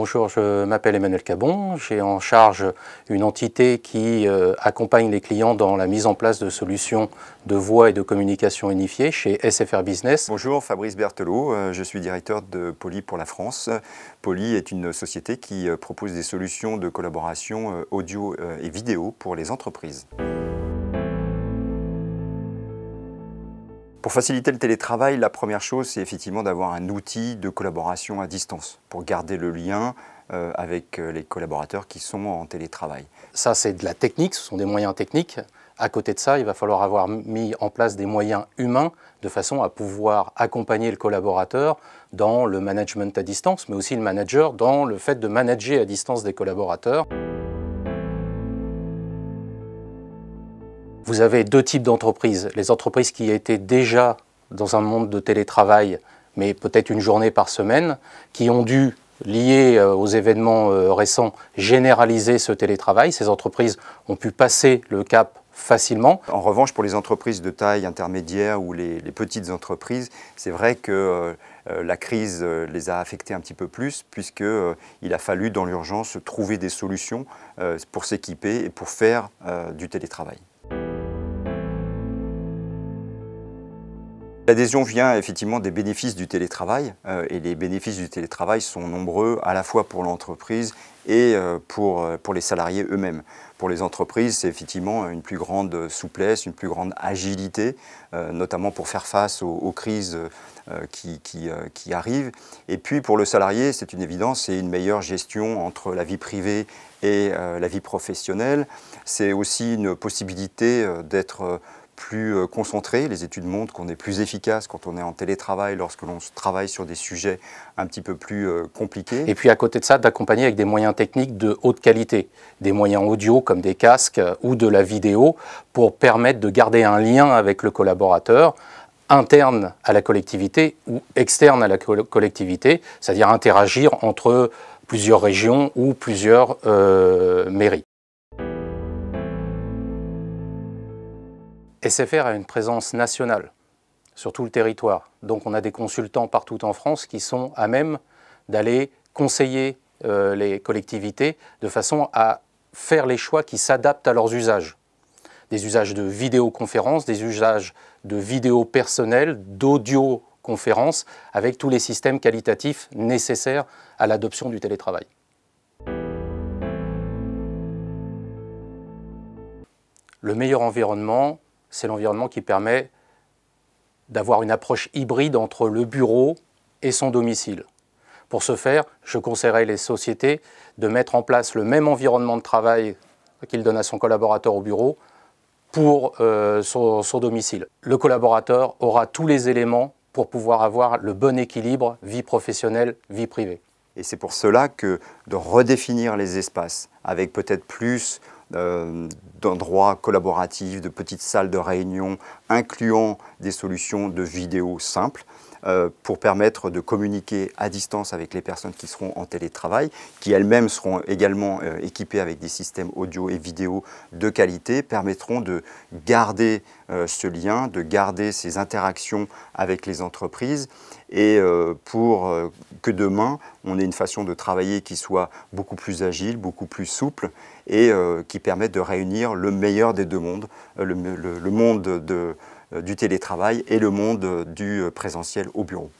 Bonjour, je m'appelle Emmanuel Cabon, j'ai en charge une entité qui euh, accompagne les clients dans la mise en place de solutions de voix et de communication unifiées chez SFR Business. Bonjour, Fabrice Berthelot, euh, je suis directeur de Poly pour la France. Poly est une société qui euh, propose des solutions de collaboration audio et vidéo pour les entreprises. Pour faciliter le télétravail, la première chose, c'est effectivement d'avoir un outil de collaboration à distance pour garder le lien euh, avec euh, les collaborateurs qui sont en télétravail. Ça, c'est de la technique, ce sont des moyens techniques. À côté de ça, il va falloir avoir mis en place des moyens humains de façon à pouvoir accompagner le collaborateur dans le management à distance, mais aussi le manager dans le fait de manager à distance des collaborateurs. vous avez deux types d'entreprises. Les entreprises qui étaient déjà dans un monde de télétravail, mais peut-être une journée par semaine, qui ont dû liées euh, aux événements euh, récents, généraliser ce télétravail. Ces entreprises ont pu passer le cap facilement. En revanche, pour les entreprises de taille intermédiaire ou les, petites entreprises, c'est vrai que euh, la crise les a affectées un petit peu plus, puisqu'il a fallu dans l'urgence trouver des solutions pour s'équiper et pour faire du télétravail. L'adhésion vient effectivement des bénéfices du télétravail euh, et les bénéfices du télétravail sont nombreux à la fois pour l'entreprise et euh, euh, pour, les salariés eux-mêmes. Pour les entreprises, c'est effectivement une plus grande souplesse, une plus grande agilité, notamment pour faire face aux, crises qui, qui arrivent. Et puis pour le salarié, c'est une évidence, c'est une meilleure gestion entre la vie privée et la vie professionnelle. C'est aussi une possibilité d'être plus euh, concentré. Les études montrent qu'on est plus efficace quand on est en télétravail, lorsque l'on travaille sur des sujets un petit peu plus euh, compliqués. Et puis à côté de ça, d'accompagner avec des moyens techniques de haute qualité, des moyens audio comme des casques euh, ou de la vidéo pour permettre de garder un lien avec le collaborateur interne à la collectivité ou externe à la collectivité, c'est-à-dire interagir entre plusieurs régions ou plusieurs mairies. SFR a une présence nationale sur tout le territoire. Donc on a des consultants partout en France qui sont à même d'aller conseiller euh, les collectivités de façon à faire les choix qui s'adaptent à leurs usages. Des usages de vidéoconférence, des usages de vidéo personnelles, d'audioconférence, avec tous les systèmes qualitatifs nécessaires à l'adoption du télétravail. Le meilleur environnement, c'est l'environnement qui permet d'avoir une approche hybride entre le bureau et son domicile. Pour ce faire, je conseillerais les sociétés de mettre en place le même environnement de travail qu'ils donnent à son collaborateur au bureau pour euh, son, son domicile. Le collaborateur aura tous les éléments pour pouvoir avoir le bon équilibre vie professionnelle, vie privée. Et c'est pour cela que de redéfinir les espaces avec peut-être plus euh, d'endroits collaboratifs, de petites salles de réunion, incluant des solutions de vidéo simples. Euh, pour permettre de communiquer à distance avec les personnes qui seront en télétravail, qui elles-mêmes seront également euh, équipées avec des systèmes audio et vidéo de qualité, permettront de garder euh, ce lien, de garder ces interactions avec les entreprises et pour que demain, on ait une façon de travailler qui soit beaucoup plus agile, beaucoup plus souple et qui permette de réunir le meilleur des deux mondes, le, monde de euh, du télétravail et le monde euh, du euh, présentiel au bureau.